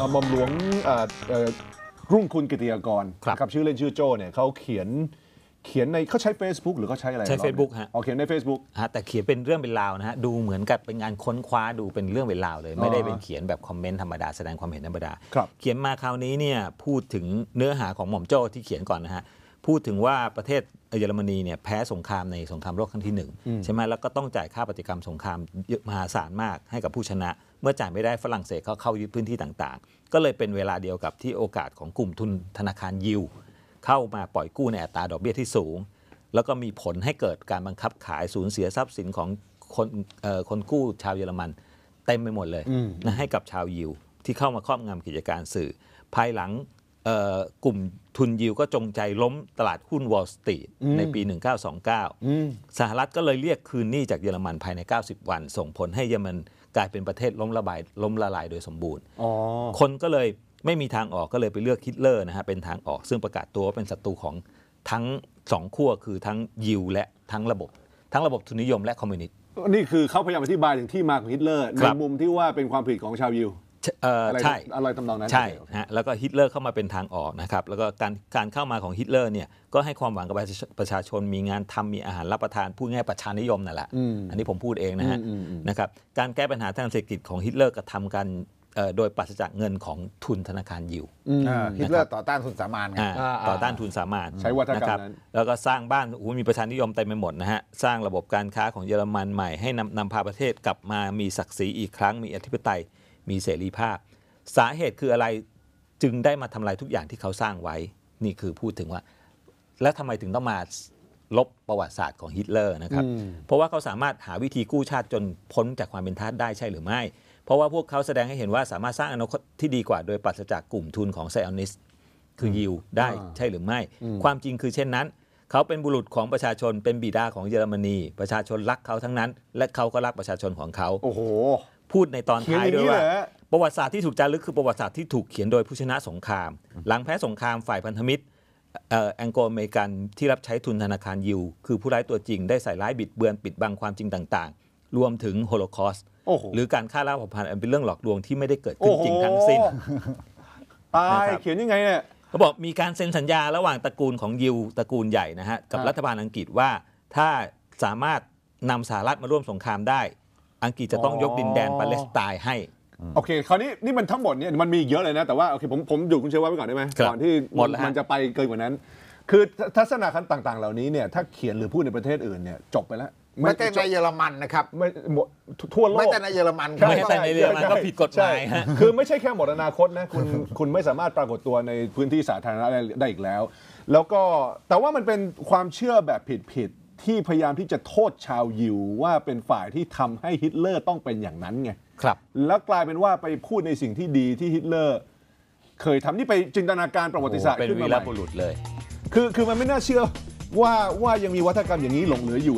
หม่อมหลวงรุ่งคุณกิติยากรครับกับชื่อเล่นชื่อ โจเนี่ยเขาเขียนเขียนในเขาใช้ Facebook หรือเขาใช้อะไรใช้ Facebook ฮะเขียนใน Facebook ฮะแต่เขียนเป็นเรื่องเป็นราวนะฮะดูเหมือนกับเป็นงานค้นคว้าดูเป็นเรื่องเป็นราวเลยไม่ได้เป็นเขียนแบบคอมเมนต์ธรรมดาแสดงความเห็นธรรมดาครับเขียนมาคราวนี้เนี่ยพูดถึงเนื้อหาของหม่อม โจ้ที่เขียนก่อนนะฮะพูดถึงว่าประเทศเยอรมนีเนี่ยแพ้สงครามในสงครามโลกครั้งที่หนึ่งใช่ไหมแล้วก็ต้องจ่ายค่าปฏิกรรมสงครามเยอะมหาศาลมากให้กับผู้ชนะ เมื่อจ่ายไม่ได้ฝรั่งเศสก็เข้ายึดพื้นที่ต่างๆ ก็เลยเป็นเวลาเดียวกับที่โอกาสของกลุ่มทุนธนาคารยิว เข้ามาปล่อยกู้ในอัตราดอกเบี้ยที่สูง แล้วก็มีผลให้เกิดการบังคับขายสูญเสียทรัพย์สินของคนคนกู้ชาวเยอรมันเต็มไปหมดเลยนะให้กับชาวยิวที่เข้ามาครอบงำกิจการสื่อภายหลังกลุ่มทุนยิวก็จงใจล้มตลาดหุ้นวอลสตรีทในปี 1929 สหรัฐก็เลยเรียกคืนหนี้จากเยอรมันภายใน 90 วันส่งผลให้เยอรมันกลายเป็นประเทศล้มละบายล้มละลายโดยสมบูรณ์ คนก็เลยไม่มีทางออกก็เลยไปเลือกฮิตเลอร์นะฮะเป็นทางออกซึ่งประกาศตัวว่าเป็นศัตรูของทั้งสองขั้วคือทั้งยิวและทั้งระบบ ทั้งระบบทุนนิยมและคอมมิวนิสต์นี่คือเขาพยายามอธิบายถึงที่มาของฮิตเลอร์ในมุมที่ว่าเป็นความผิดของชาวยิว่อะไรใช่อะไรตำนองนั้นใช่ฮะแล้วก็ฮิตเลอร์เข้ามาเป็นทางออกนะครับแล้วก็การการเข้ามาของฮิตเลอร์เนี่ยก็ให้ความหวังกับประชาชนมีงานทำมีอาหารรับประทานพูดง่ายประชานิยมนั่นแหละอันนี้ผมพูดเองนะฮะนะครับการแก้ปัญหาทางเศรษฐกิจของฮิตเลอร์กระทำกันโดยปราศจากเงินของทุนธนาคารยิวอ่ฮิตเลอร์ต่อต้านทุนสามานไงต่อต้านทุนสามานใช้วัฒกรรมนั้นแล้วก็สร้างบ้านโอ้มีประชานิยมเต็มไปหมดนะฮะสร้างระบบการค้าของเยอรมันใหม่ให้นำนำพาประเทศกลับมามีศักดิ์ศรีอีกครั้งมีอธิปไตยมีเสรีภาพ สาเหตุคืออะไรจึงได้มาทำลายทุกอย่างที่เขาสร้างไว้ นี่คือพูดถึงว่า แล้วทำไมถึงต้องมาลบประวัติศาสตร์ของฮิตเลอร์นะครับ เพราะว่าเขาสามารถหาวิธีกู้ชาติจนพ้นจากความเป็นทาสได้ใช่หรือไม่ เพราะว่าพวกเขาแสดงให้เห็นว่าสามารถสร้างอนาคตที่ดีกว่าโดยปราศจากกลุ่มทุนของไซออนิสคือยิวได้ใช่หรือไม่ ความจริงคือเช่นนั้น เขาเป็นบุรุษของประชาชนเป็นบิดาของเยอรมนี ประชาชนรักเขาทั้งนั้น และเขาก็รักประชาชนของเขา โอ้โหพูดในตอนท้าย ด้วยว่า ประวัติศาสตร์ที่ถูกจารึกคือประวัติศาสตร์ที่ถูกเขียนโดยผู้ชนะสงคราม หลังแพ้สงครามฝ่ายพันธมิตรแองโกลอเมริกันที่รับใช้ทุนธนาคารยิว คือผู้ร้ายตัวจริงได้ใส่ร้ายบิดเบือนปิดบังความจริงต่าง ๆ รวมถึงโฮโลคอสต์หรือการฆ่าล้างเผ่าพันธุ์เป็นเรื่องหลอกลวงที่ไม่ได้เกิดขึ้นจริงทั้งสิ้นตายเขียนยังไงเนี่ยเขาบอกมีการเซ็นสัญญาระหว่างตระกูลของยิวตระกูลใหญ่นะฮะกับรัฐบาลอังกฤษว่าถ้าสามารถนำสหรัฐมาร่วมสงครามได้อังกฤษจะต้องยกดินแดนปาเลสไตน์ให้ โอเค คราวนี้นี่มันทั้งหมดเนี่ยมันมีเยอะเลยนะ แต่ว่าโอเคผมผมดูคุณเชื่อว่าไว้ก่อนได้ไหมก่อนที่มันจะไปเกินกว่านั้น คือทัศนคันต่างๆ เหล่านี้เนี่ยถ้าเขียนหรือพูดในประเทศอื่นเนี่ยจบไปแล้ว ไม่แต่ในเยอรมันนะครับ ไม่ทั่วโลก ไม่แต่ในเยอรมันไม่แต่ในเยอรมันก็ผิดกฎหมายคือไม่ใช่แค่หมดอนาคตนะคุณคุณไม่สามารถปรากฏตัวในพื้นที่สาธารณะได้อีกแล้ว แล้วก็แต่ว่ามันเป็นความเชื่อแบบผิดที่พยายามที่จะโทษชาวยิว ว่าเป็นฝ่ายที่ทำให้ฮิตเลอร์ต้องเป็นอย่างนั้นไง ครับ แล้วกลายเป็นว่าไปพูดในสิ่งที่ดีที่ฮิตเลอร์ เคยทำนี่ไปจินตนาการประวัติศาสตร์เป็นขึ้นวีมาใหรม่บุรุษเลย คือคือมันไม่น่าเชื่อว่าว่ายังมีวัฒกรรมอย่างนี้หลงเหลืออยู่